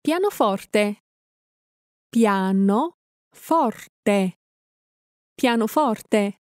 Pianoforte. Piano forte. Pianoforte.